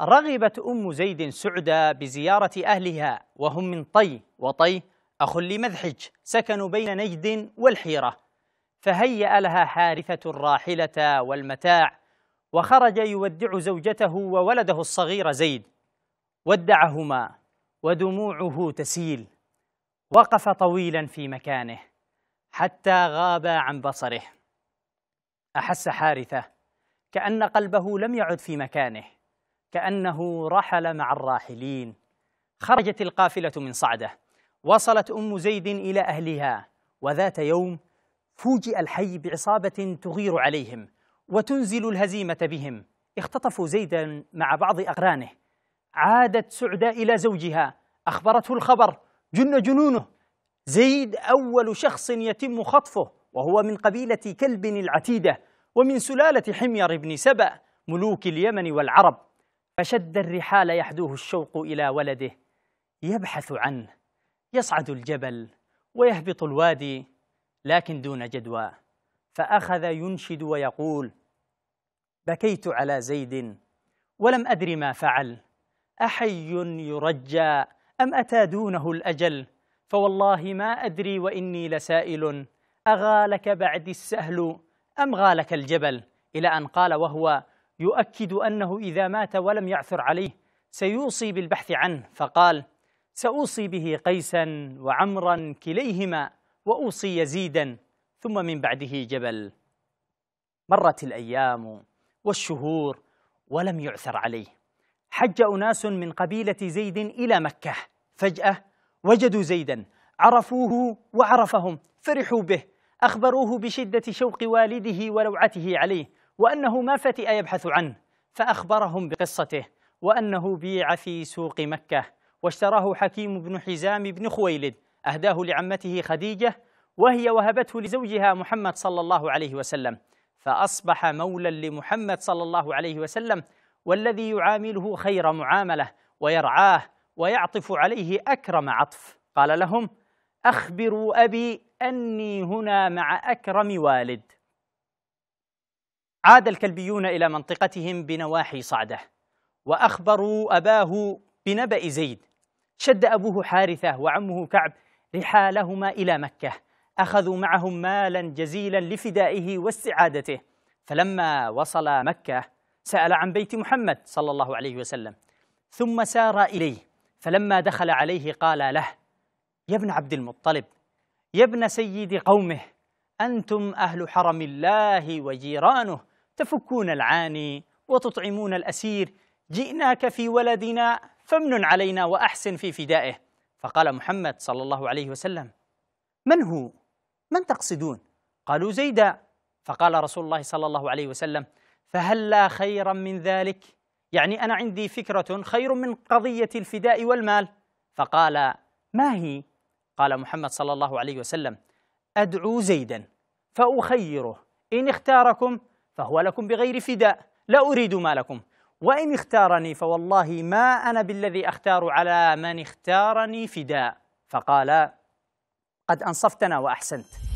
رغبت أم زيد سعدى بزيارة أهلها وهم من طي وطي أخ لمذحج سكنوا بين نجد والحيرة فهيأ لها حارثة الراحلة والمتاع وخرج يودع زوجته وولده الصغير زيد ودعهما ودموعه تسيل وقف طويلا في مكانه حتى غاب عن بصره أحس حارثة كأن قلبه لم يعد في مكانه كأنه رحل مع الراحلين خرجت القافلة من صعدة وصلت أم زيد إلى أهلها وذات يوم فوجئ الحي بعصابة تغير عليهم وتنزل الهزيمة بهم اختطفوا زيدا مع بعض أقرانه عادت سعدة إلى زوجها أخبرته الخبر جن جنونه زيد أول شخص يتم خطفه وهو من قبيلة كلب العتيدة ومن سلالة حمير بن سبأ ملوك اليمن والعرب فشد الرحال يحدوه الشوق إلى ولده يبحث عنه يصعد الجبل ويهبط الوادي لكن دون جدوى فأخذ ينشد ويقول بكيت على زيد ولم أدري ما فعل أحي يرجى أم أتى دونه الأجل فوالله ما أدري وإني لسائل أغالك بعد السهل أم غالك الجبل إلى أن قال وهو يؤكد أنه إذا مات ولم يعثر عليه سيوصي بالبحث عنه فقال سأوصي به قيسا وعمرا كليهما وأوصي يزيدا ثم من بعده جبل مرت الأيام والشهور ولم يعثر عليه حج أناس من قبيلة زيد إلى مكة فجأة وجدوا زيدا عرفوه وعرفهم فرحوا به أخبروه بشدة شوق والده ولوعته عليه وأنه ما فتئ يبحث عنه فأخبرهم بقصته وأنه بيع في سوق مكة واشتراه حكيم بن حزام بن خويلد أهداه لعمته خديجة وهي وهبته لزوجها محمد صلى الله عليه وسلم فأصبح مولا لمحمد صلى الله عليه وسلم والذي يعامله خير معاملة ويرعاه ويعطف عليه أكرم عطف قال لهم أخبروا أبي أني هنا مع أكرم والد عاد الكلبيون إلى منطقتهم بنواحي صعدة وأخبروا أباه بنبأ زيد شد أبوه حارثة وعمه كعب رحالهما إلى مكة أخذوا معهم مالا جزيلا لفدائه واستعادته فلما وصل مكة سأل عن بيت محمد صلى الله عليه وسلم ثم سار إليه فلما دخل عليه قال له يا ابن عبد المطلب يا ابن سيد قومه أنتم أهل حرم الله وجيرانه تفكون العاني وتطعمون الاسير جئناك في ولدنا فامن علينا واحسن في فدائه فقال محمد صلى الله عليه وسلم من هو من تقصدون قالوا زيدا فقال رسول الله صلى الله عليه وسلم فهل لا خيرا من ذلك يعني انا عندي فكره خير من قضيه الفداء والمال فقال ما هي قال محمد صلى الله عليه وسلم ادعو زيدا فاخيره ان اختاركم فهو لكم بغير فداء لا أريد مالكم وإن اختارني فوالله ما أنا بالذي أختار على من اختارني فداء فقال قد أنصفتنا وأحسنت